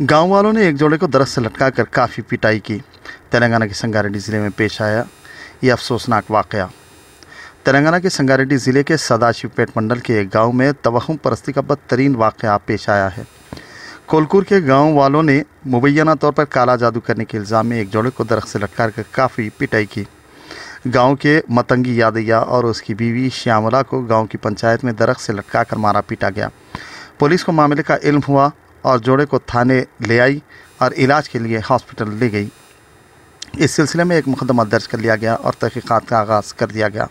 गांव वालों ने एक जोड़े को दरख्त से लटका कर काफ़ी पिटाई की तेलंगाना के संगारेड्डी ज़िले में पेश आया ये अफसोसनाक वाक़ तेलंगाना के संगारेड्डी ज़िले के सदाशिवपेट मंडल के एक गांव में तवहम परस्ती का बदतरीन वाक़ पेश आया है कोलकुर के गांव वालों ने मुबैना तौर पर काला जादू करने के इल्ज़ाम में एक जोड़े को दरख्त से लटका कर काफ़ी पिटाई की गांव के मतंगी यादैया और उसकी बीवी श्यामला को गांव की पंचायत में दरख्त से लटका कर मारा पीटा गया पुलिस को मामले का इल्म हुआ और जोड़े को थाने ले आई और इलाज के लिए हॉस्पिटल ले गई इस सिलसिले में एक मुकदमा दर्ज कर लिया गया और तहकीक़ात का आगाज़ कर दिया गया